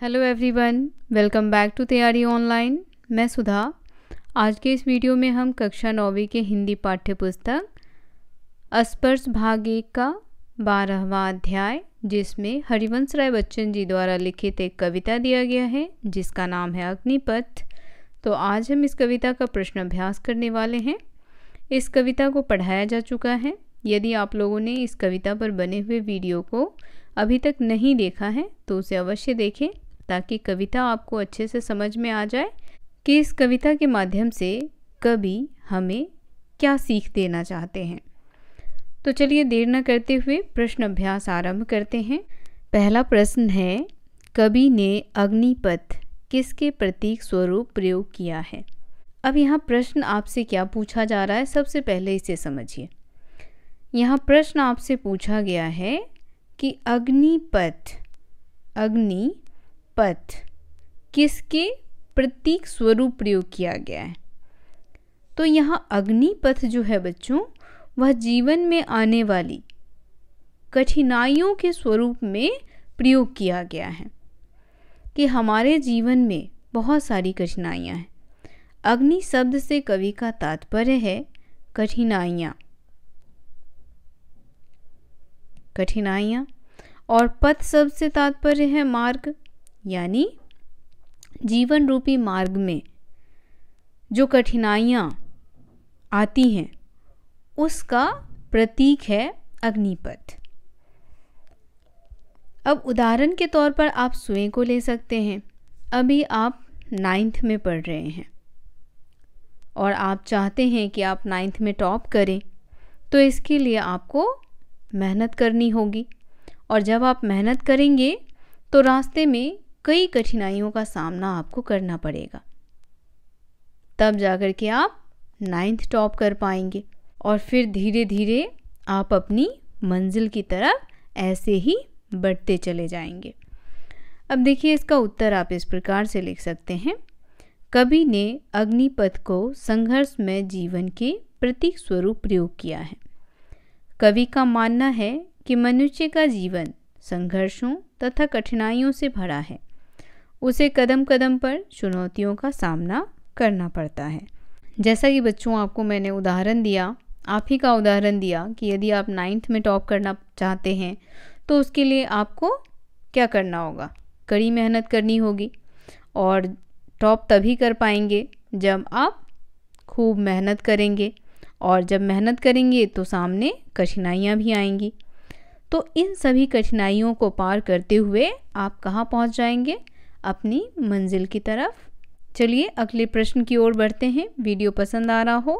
hello everyone welcome back to Taiyari online मैं सुधा आज के इस वीडियो में हम कक्षा नौवीं के हिंदी पाठ्य पुस्तक स्पर्श भाग एक का बारहवा अध्याय जिसमें हरिवंश राय बच्चन जी द्वारा लिखित एक कविता दिया गया है जिसका नाम है अग्निपथ तो आज हम इस कविता का प्रश्न अभ्यास करने वाले हैं इस कविता को पढ़ाया जा चुका है यदि आप लोगों ने इस कविता पर बने हुए वीडियो को अभी तक नहीं देखा है तो उसे अवश्य देखें ताकि कविता आपको अच्छे से समझ में आ जाए कि इस कविता के माध्यम से कवि हमें क्या सीख देना चाहते हैं तो चलिए देर न करते हुए प्रश्न अभ्यास आरंभ करते हैं पहला प्रश्न है कवि ने अग्निपथ किसके प्रतीक स्वरूप प्रयोग किया है अब यहाँ प्रश्न आपसे क्या पूछा जा रहा है सबसे पहले इसे समझिए यहाँ प्रश्न आपसे पूछा गया है कि अग्निपथ अग्नि पथ किसके प्रतीक स्वरूप प्रयोग किया गया है तो यहाँ अग्निपथ जो है बच्चों वह जीवन में आने वाली कठिनाइयों के स्वरूप में प्रयोग किया गया है कि हमारे जीवन में बहुत सारी कठिनाइयाँ हैं अग्नि शब्द से कवि का तात्पर्य है कठिनाइयाँ कठिनाइयाँ और पथ शब्द से तात्पर्य है मार्ग यानी जीवन रूपी मार्ग में जो कठिनाइयाँ आती हैं उसका प्रतीक है अग्निपथ अब उदाहरण के तौर पर आप स्वयं को ले सकते हैं अभी आप नाइन्थ में पढ़ रहे हैं और आप चाहते हैं कि आप नाइन्थ में टॉप करें तो इसके लिए आपको मेहनत करनी होगी और जब आप मेहनत करेंगे तो रास्ते में कई कठिनाइयों का सामना आपको करना पड़ेगा तब जाकर के आप नाइन्थ टॉप कर पाएंगे और फिर धीरे धीरे आप अपनी मंजिल की तरफ ऐसे ही बढ़ते चले जाएंगे अब देखिए इसका उत्तर आप इस प्रकार से लिख सकते हैं कवि ने अग्निपथ को संघर्षमय जीवन के प्रतीक स्वरूप प्रयोग किया है कवि का मानना है कि मनुष्य का जीवन संघर्षों तथा कठिनाइयों से भरा है उसे कदम कदम पर चुनौतियों का सामना करना पड़ता है जैसा कि बच्चों आपको मैंने उदाहरण दिया आप ही का उदाहरण दिया कि यदि आप नाइन्थ में टॉप करना चाहते हैं तो उसके लिए आपको क्या करना होगा कड़ी मेहनत करनी होगी और टॉप तभी कर पाएंगे जब आप खूब मेहनत करेंगे और जब मेहनत करेंगे तो सामने कठिनाइयाँ भी आएंगी तो इन सभी कठिनाइयों को पार करते हुए आप कहाँ पहुँच जाएंगे अपनी मंजिल की तरफ चलिए अगले प्रश्न की ओर बढ़ते हैं वीडियो पसंद आ रहा हो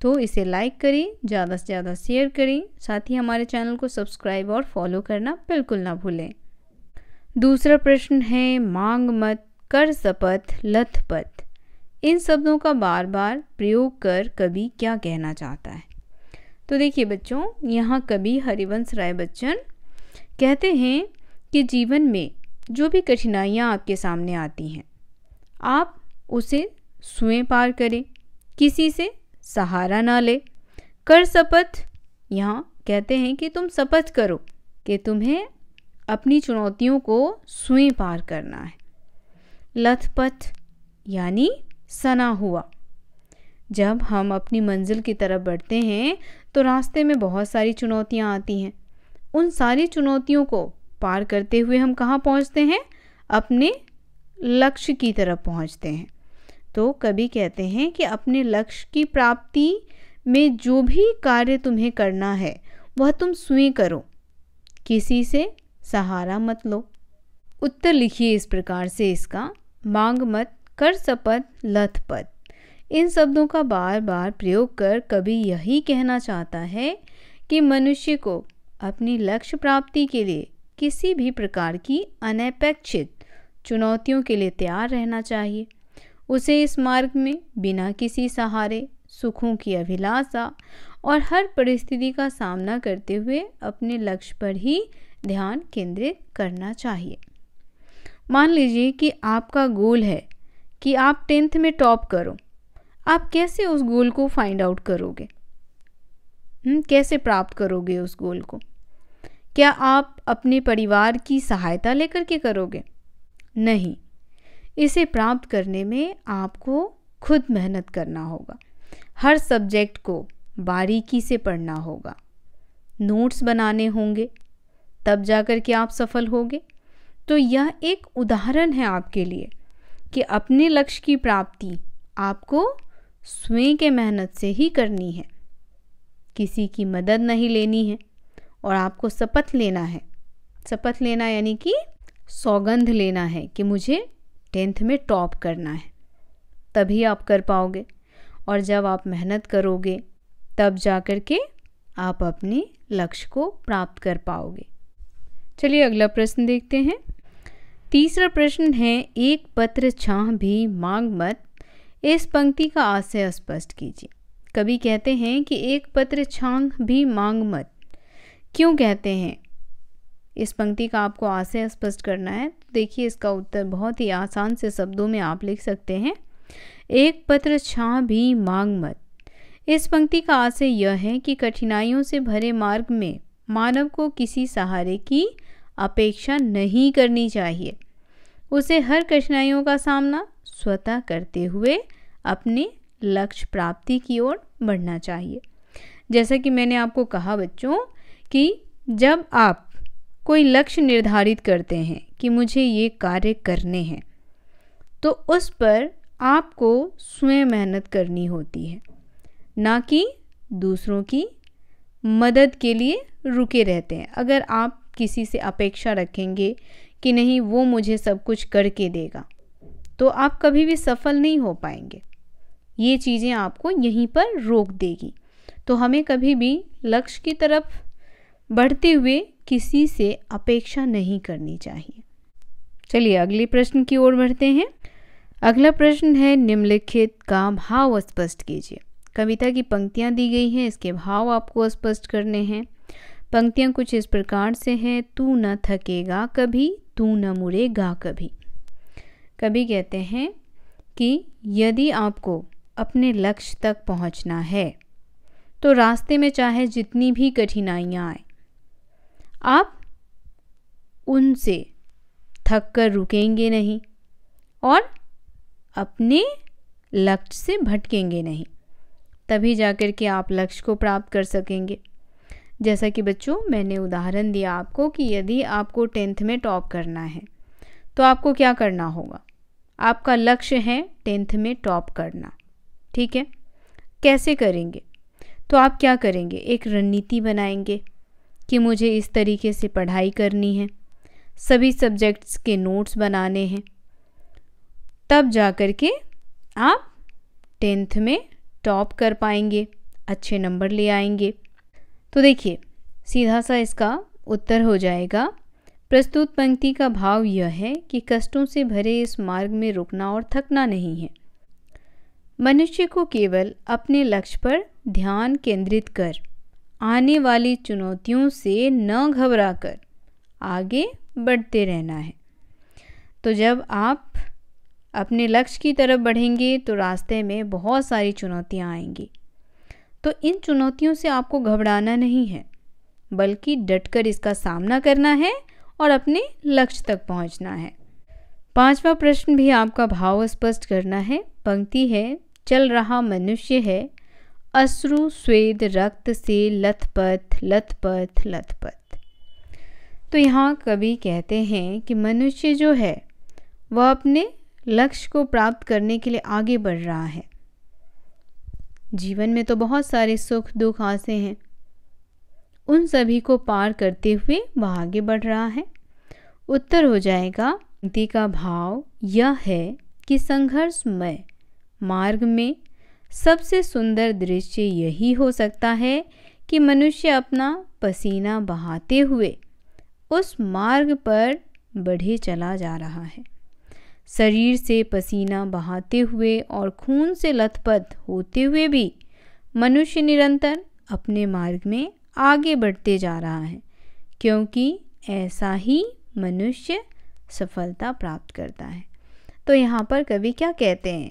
तो इसे लाइक करें ज़्यादा से ज़्यादा शेयर करें साथ ही हमारे चैनल को सब्सक्राइब और फॉलो करना बिल्कुल ना भूलें दूसरा प्रश्न है मांग मत कर शपथ पथ इन शब्दों का बार बार प्रयोग कर कवि क्या कहना चाहता है तो देखिए बच्चों यहाँ कवि हरिवंश राय बच्चन कहते हैं कि जीवन में जो भी कठिनाइयाँ आपके सामने आती हैं आप उसे स्वयं पार करें किसी से सहारा ना ले कर शपथ यहाँ कहते हैं कि तुम शपथ करो कि तुम्हें अपनी चुनौतियों को स्वयं पार करना है लथपथ यानी सना हुआ जब हम अपनी मंजिल की तरफ बढ़ते हैं तो रास्ते में बहुत सारी चुनौतियाँ आती हैं उन सारी चुनौतियों को पार करते हुए हम कहाँ पहुँचते हैं अपने लक्ष्य की तरफ पहुँचते हैं तो कभी कहते हैं कि अपने लक्ष्य की प्राप्ति में जो भी कार्य तुम्हें करना है वह तुम स्वयं करो किसी से सहारा मत लो उत्तर लिखिए इस प्रकार से इसका मांग मत कर सपत लथ पद इन शब्दों का बार बार प्रयोग कर कभी यही कहना चाहता है कि मनुष्य को अपनी लक्ष्य प्राप्ति के लिए किसी भी प्रकार की अनपेक्षित चुनौतियों के लिए तैयार रहना चाहिए उसे इस मार्ग में बिना किसी सहारे सुखों की अभिलाषा और हर परिस्थिति का सामना करते हुए अपने लक्ष्य पर ही ध्यान केंद्रित करना चाहिए मान लीजिए कि आपका गोल है कि आप टेंथ में टॉप करो आप कैसे उस गोल को फाइंड आउट करोगे हम्म, कैसे प्राप्त करोगे उस गोल को क्या आप अपने परिवार की सहायता लेकर के करोगे नहीं इसे प्राप्त करने में आपको खुद मेहनत करना होगा हर सब्जेक्ट को बारीकी से पढ़ना होगा नोट्स बनाने होंगे तब जाकर के आप सफल होंगे तो यह एक उदाहरण है आपके लिए कि अपने लक्ष्य की प्राप्ति आपको स्वयं के मेहनत से ही करनी है किसी की मदद नहीं लेनी है और आपको शपथ लेना है शपथ लेना यानी कि सौगंध लेना है कि मुझे टेंथ में टॉप करना है तभी आप कर पाओगे और जब आप मेहनत करोगे तब जा कर के आप अपने लक्ष्य को प्राप्त कर पाओगे चलिए अगला प्रश्न देखते हैं तीसरा प्रश्न है एक पत्र छाँह भी मांग मत इस पंक्ति का आशय स्पष्ट कीजिए कभी कहते हैं कि एक पत्र छांग भी मांग मत क्यों कहते हैं इस पंक्ति का आपको आशय स्पष्ट करना है देखिए इसका उत्तर बहुत ही आसान से शब्दों में आप लिख सकते हैं एक पत्र छा भी मांग मत इस पंक्ति का आशय यह है कि कठिनाइयों से भरे मार्ग में मानव को किसी सहारे की अपेक्षा नहीं करनी चाहिए उसे हर कठिनाइयों का सामना स्वतः करते हुए अपने लक्ष्य प्राप्ति की ओर बढ़ना चाहिए जैसा कि मैंने आपको कहा बच्चों कि जब आप कोई लक्ष्य निर्धारित करते हैं कि मुझे ये कार्य करने हैं तो उस पर आपको स्वयं मेहनत करनी होती है ना कि दूसरों की मदद के लिए रुके रहते हैं अगर आप किसी से अपेक्षा रखेंगे कि नहीं वो मुझे सब कुछ करके देगा तो आप कभी भी सफल नहीं हो पाएंगे ये चीज़ें आपको यहीं पर रोक देगी तो हमें कभी भी लक्ष्य की तरफ बढ़ते हुए किसी से अपेक्षा नहीं करनी चाहिए चलिए अगले प्रश्न की ओर बढ़ते हैं अगला प्रश्न है निम्नलिखित का भाव स्पष्ट कीजिए कविता की पंक्तियाँ दी गई हैं इसके भाव आपको स्पष्ट करने हैं पंक्तियाँ कुछ इस प्रकार से हैं तू न थकेगा कभी तू न मुड़ेगा कभी कभी कहते हैं कि यदि आपको अपने लक्ष्य तक पहुँचना है तो रास्ते में चाहे जितनी भी कठिनाइयाँ आए आप उनसे थक कर रुकेंगे नहीं और अपने लक्ष्य से भटकेंगे नहीं तभी जाकर के आप लक्ष्य को प्राप्त कर सकेंगे जैसा कि बच्चों मैंने उदाहरण दिया आपको कि यदि आपको टेंथ में टॉप करना है तो आपको क्या करना होगा आपका लक्ष्य है टेंथ में टॉप करना ठीक है कैसे करेंगे तो आप क्या करेंगे एक रणनीति बनाएंगे कि मुझे इस तरीके से पढ़ाई करनी है सभी सब्जेक्ट्स के नोट्स बनाने हैं तब जा कर के आप टेंथ में टॉप कर पाएंगे अच्छे नंबर ले आएंगे तो देखिए सीधा सा इसका उत्तर हो जाएगा प्रस्तुत पंक्ति का भाव यह है कि कष्टों से भरे इस मार्ग में रुकना और थकना नहीं है मनुष्य को केवल अपने लक्ष्य पर ध्यान केंद्रित कर आने वाली चुनौतियों से न घबराकर आगे बढ़ते रहना है तो जब आप अपने लक्ष्य की तरफ बढ़ेंगे तो रास्ते में बहुत सारी चुनौतियाँ आएंगी तो इन चुनौतियों से आपको घबराना नहीं है बल्कि डटकर इसका सामना करना है और अपने लक्ष्य तक पहुंचना है पांचवा प्रश्न भी आपका भाव स्पष्ट करना है पंक्ति है चल रहा मनुष्य है अश्रु स्वेद रक्त से लथपथ लथपथ लथपथ तो यहाँ कवि कहते हैं कि मनुष्य जो है वह अपने लक्ष्य को प्राप्त करने के लिए आगे बढ़ रहा है जीवन में तो बहुत सारे सुख दुख आसे हैं उन सभी को पार करते हुए वह आगे बढ़ रहा है उत्तर हो जाएगा का भाव यह है कि संघर्षमय मार्ग में सबसे सुंदर दृश्य यही हो सकता है कि मनुष्य अपना पसीना बहाते हुए उस मार्ग पर बढ़े चला जा रहा है शरीर से पसीना बहाते हुए और खून से लथपथ होते हुए भी मनुष्य निरंतर अपने मार्ग में आगे बढ़ते जा रहा है क्योंकि ऐसा ही मनुष्य सफलता प्राप्त करता है तो यहाँ पर कवि क्या कहते हैं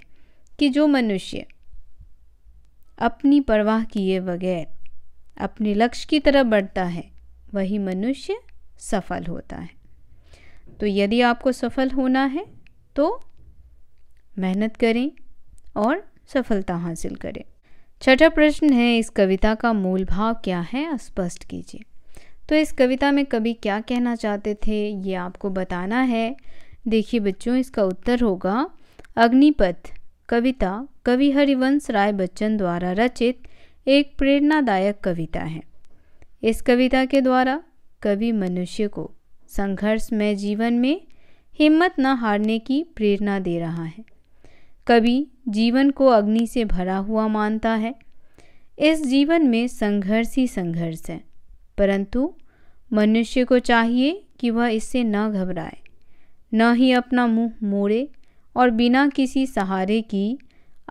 कि जो मनुष्य अपनी परवाह किए बगैर अपने लक्ष्य की तरफ बढ़ता है वही मनुष्य सफल होता है तो यदि आपको सफल होना है तो मेहनत करें और सफलता हासिल करें छठा प्रश्न है इस कविता का मूल भाव क्या है स्पष्ट कीजिए तो इस कविता में कवि क्या कहना चाहते थे ये आपको बताना है देखिए बच्चों इसका उत्तर होगा अग्निपथ कविता कवि हरिवंश राय बच्चन द्वारा रचित एक प्रेरणादायक कविता है इस कविता के द्वारा कवि मनुष्य को संघर्षमय जीवन में हिम्मत न हारने की प्रेरणा दे रहा है कवि जीवन को अग्नि से भरा हुआ मानता है इस जीवन में संघर्ष ही संघर्ष है परंतु मनुष्य को चाहिए कि वह इससे न घबराए न ही अपना मुंह मोड़े और बिना किसी सहारे की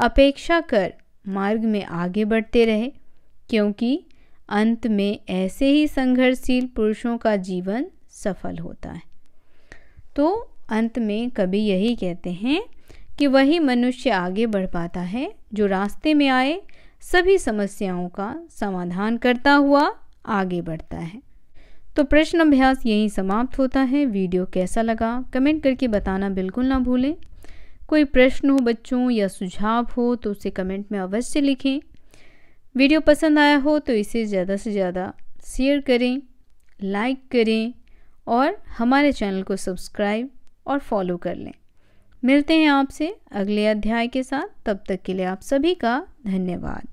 अपेक्षा कर मार्ग में आगे बढ़ते रहे क्योंकि अंत में ऐसे ही संघर्षशील पुरुषों का जीवन सफल होता है तो अंत में कभी यही कहते हैं कि वही मनुष्य आगे बढ़ पाता है जो रास्ते में आए सभी समस्याओं का समाधान करता हुआ आगे बढ़ता है तो प्रश्न अभ्यास यहीं समाप्त होता है वीडियो कैसा लगा कमेंट करके बताना बिल्कुल ना भूलें कोई प्रश्न हो बच्चों या सुझाव हो तो उसे कमेंट में अवश्य लिखें वीडियो पसंद आया हो तो इसे ज़्यादा से ज़्यादा शेयर करें लाइक करें और हमारे चैनल को सब्सक्राइब और फॉलो कर लें मिलते हैं आपसे अगले अध्याय के साथ तब तक के लिए आप सभी का धन्यवाद